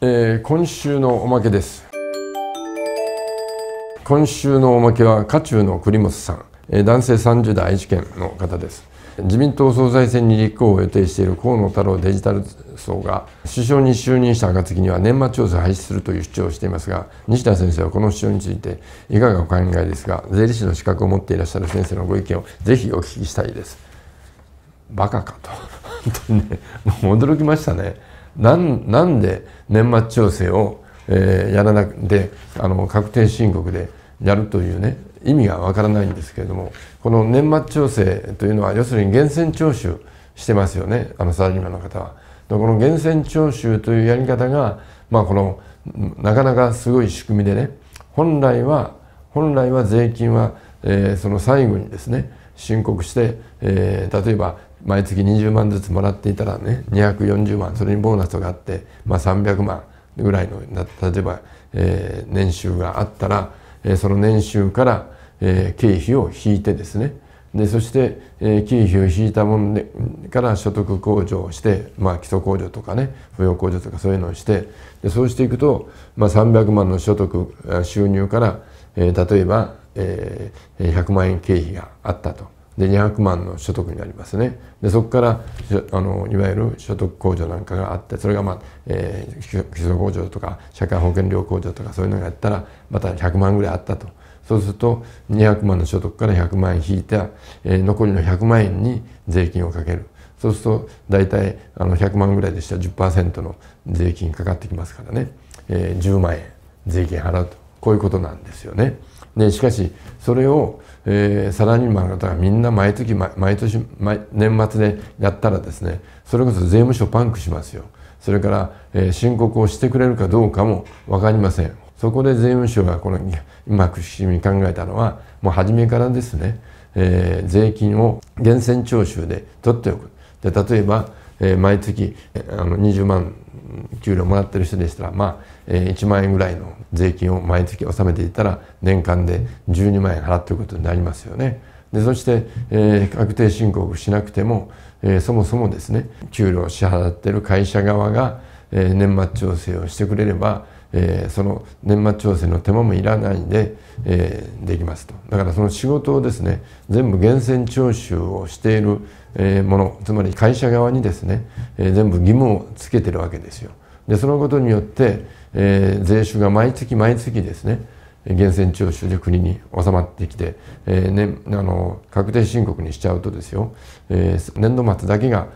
えー、今週のおまけです今週のおまけは渦中の栗本さん、えー、男性30代愛知県の方です自民党総裁選に立候補を予定している河野太郎デジタル総が首相に就任した暁には年末調査廃止するという主張をしていますが西田先生はこの主張についていかがお考えですが税理士の資格を持っていらっしゃる先生のご意見をぜひお聞きしたいです。バカかと本当にねもう驚きましたね。なんなんで年末調整を、えー、やらなくてあの確定申告でやるというね意味がわからないんですけれどもこの年末調整というのは要するに源泉徴収してますよねあのサラリーマンの方は。でこの源泉徴収というやり方が、まあ、このなかなかすごい仕組みでね本来は本来は税金は、えー、その最後にですね申告して、えー、例えば毎月20万ずつもらっていたらね240万それにボーナスがあって、まあ、300万ぐらいの例えば、えー、年収があったら、えー、その年収から、えー、経費を引いてですねでそして、えー、経費を引いたもんでから所得控除をして、まあ、基礎控除とかね扶養控除とかそういうのをしてでそうしていくと、まあ、300万の所得収入から、えー、例えば、えー、100万円経費があったとで200万の所得になりますねでそこからあのいわゆる所得控除なんかがあってそれが、まあえー、基礎控除とか社会保険料控除とかそういうのがやったらまた100万ぐらいあったとそうすると200万の所得から100万円引いて、えー、残りの100万円に税金をかけるそうすると大体あの100万ぐらいでしたら10%の税金かかってきますからね、えー、10万円税金払うとこういうことなんですよね。でしかしそれを、えー、サラリーマンの方がみんな毎月毎年年末でやったらですねそれこそ税務署パンクしますよそれから、えー、申告をしてくれるかどうかも分かりませんそこで税務署がこの今苦しみに考えたのはもう初めからですね、えー、税金を源泉徴収で取っておくで例えば、えー、毎月、えー、あの20万給料もらってる人でしたら、まあえー、1万円ぐらいの税金を毎月納めていたら年間で12万円払っていることになりますよね。でそして、えー、確定申告しなくても、えー、そもそもですね給料を支払ってる会社側が、えー、年末調整をしてくれればえー、その年末調整の手間もいらないんで、えー、できますとだからその仕事をですね全部源泉徴収をしている、えー、ものつまり会社側にですね、え全部義務をつけてるわけですよでそのことによって、え税収が毎月毎月ですね源泉徴収で国に収まってきて、えーね、あの確定申告にしちゃうとですよ、えー、年度末だけが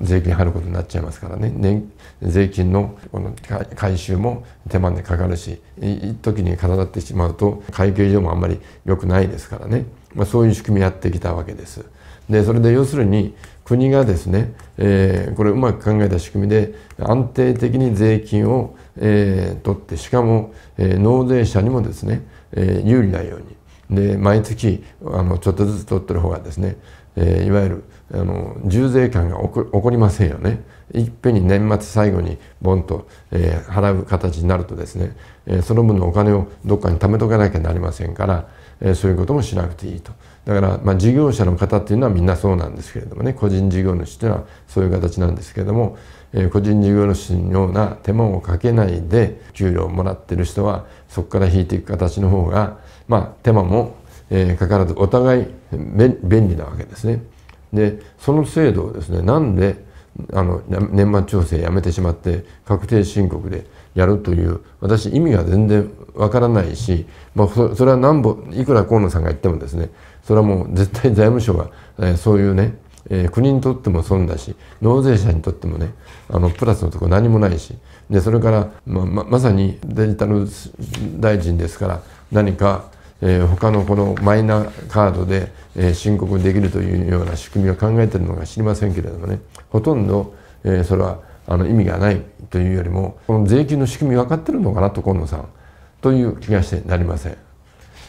税金入ることになっちゃいますからね年税金のこの回収も手間でかかるし一時に重なってしまうと会計上もあんまり良くないですからね、まあ、そういう仕組みやってきたわけです。でそれで要するに国がですね、えー、これうまく考えた仕組みで安定的に税金を、えー、取ってしかも、えー、納税者にもですね、えー、有利なようにで毎月あのちょっとずつ取ってる方がですね、えー、いわゆるあの重税感が起こりませんよね。いっぺんに年末最後にボンと、えー、払う形になるとですね、えー、その分のお金をどっかに貯めとかなきゃなりませんから。えそういうこともしなくていいと。だから、まあ、事業者の方っていうのはみんなそうなんですけれどもね個人事業主っていうのはそういう形なんですけれども、えー、個人事業主のような手間をかけないで給料をもらってる人はそこから引いていく形の方が、まあ、手間も、えー、かからずお互い便利なわけですね。でその制度をですねなんであの年末調整やめてしまって確定申告でやるという私意味が全然わからないし、まあ、それは何ぼいくら河野さんが言ってもですねそれはもう絶対財務省が、えー、そういうね、えー、国にとっても損だし納税者にとってもねあのプラスのとこ何もないしでそれから、まあ、ままさにデジタル大臣ですから何かえー、他のこのマイナカードで、えー、申告できるというような仕組みを考えているのか知りませんけれどもねほとんど、えー、それはあの意味がないというよりもこの税金の仕組み分かってるのかなと河野さんという気がしてなりません。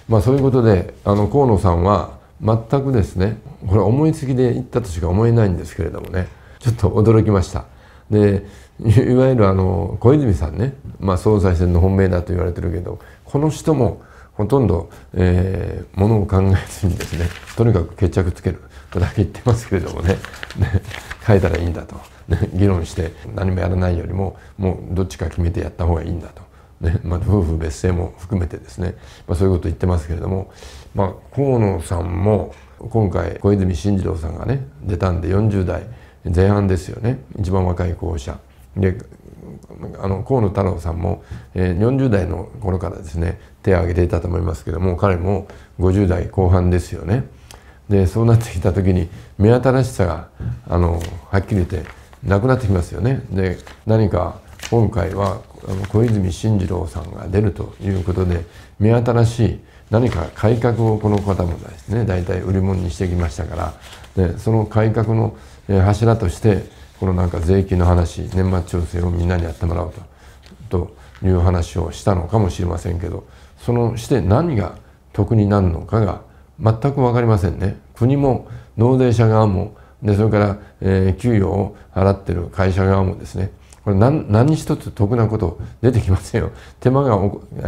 まあ、そういうことであの河野さんは全くですねこれ思いつきで言ったとしか思えないんですけれどもねちょっと驚きました。でいわゆるあの小泉さんね、まあ、総裁選の本命だと言われてるけどこの人もほとんど、えー、ものを考えずにですねとにかく決着つけるとだけ言ってますけれどもねね変えたらいいんだと、ね、議論して何もやらないよりももうどっちか決めてやった方がいいんだと、ねまあ、夫婦別姓も含めてですね、まあ、そういうこと言ってますけれども、まあ、河野さんも今回小泉進次郎さんがね出たんで40代前半ですよね一番若い候補者。であの河野太郎さんも、えー、40代の頃からですね手を挙げていたと思いますけども彼も50代後半ですよね。でそうなってきた時に目新しさがあのはっきり言ってなくなってきますよね。で何か今回は小泉進次郎さんが出るということで目新しい何か改革をこの方もですね大体売り物にしてきましたから、でその改革の柱としてこのなんか税金の話年末調整をみんなにやってもらうとという話をしたのかもしれませんけどそのして何が得になるのかが全く分かりませんね。国も納税者側もでそれから、えー、給与を払ってる会社側もですねこれ何何一つ得なこと出てきませんよ手間が、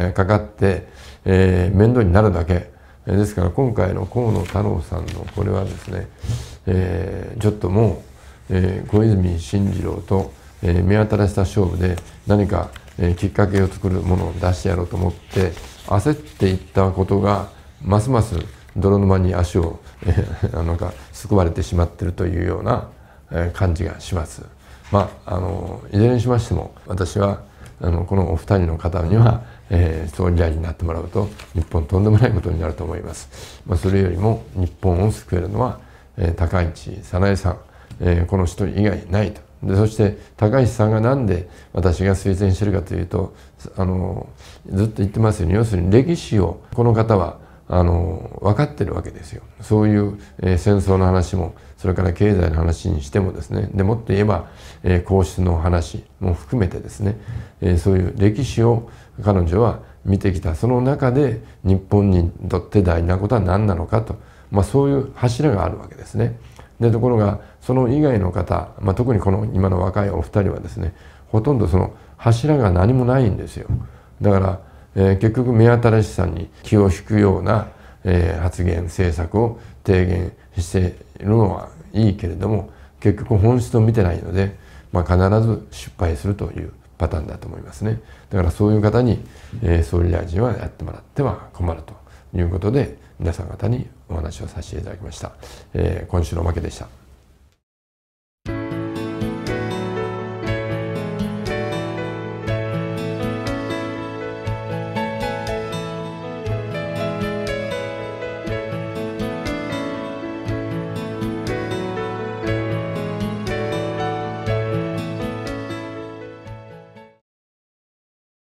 えかかって、えー、面倒になるだけですから今回の河野太郎さんのこれはですね、えー、ちょっともうえー、小泉進次郎と、えー、目新しさ勝負で何か、えー、きっかけを作るものを出してやろうと思って焦っていったことがますます泥沼に足を、えー、なんかわれてしまってるというような、えー、感じがします。まあ、あのいずれにしましても私はあのこのお二人の方には、えー、総理大臣になってもらうと日本とんでもないことになると思います。まあ、それよりも日本を救えるのは、えー、高市早苗さんえー、この人以外ないとでそして高橋さんが何で私が推薦してるかというとあのずっと言ってますように要するに歴史をこの方はあの分かってるわけですよそういう、えー、戦争の話もそれから経済の話にしてもですねでもっと言えば、えー、皇室の話も含めてですね、えー、そういう歴史を彼女は見てきたその中で日本にとって大事なことは何なのかと、まあ、そういう柱があるわけですね。でところがその以外の方、まあ、特にこの今の若いお二人はですねほとんどその柱が何もないんですよだから、えー、結局目新しさに気を引くような、えー、発言政策を提言しているのはいいけれども結局本質を見てないので、まあ、必ず失敗するというパターンだと思いますねだからそういう方に、えー、総理大臣はやってもらっては困るということで皆さん方にお話をさせていただきました。えー、今週のおまけでした。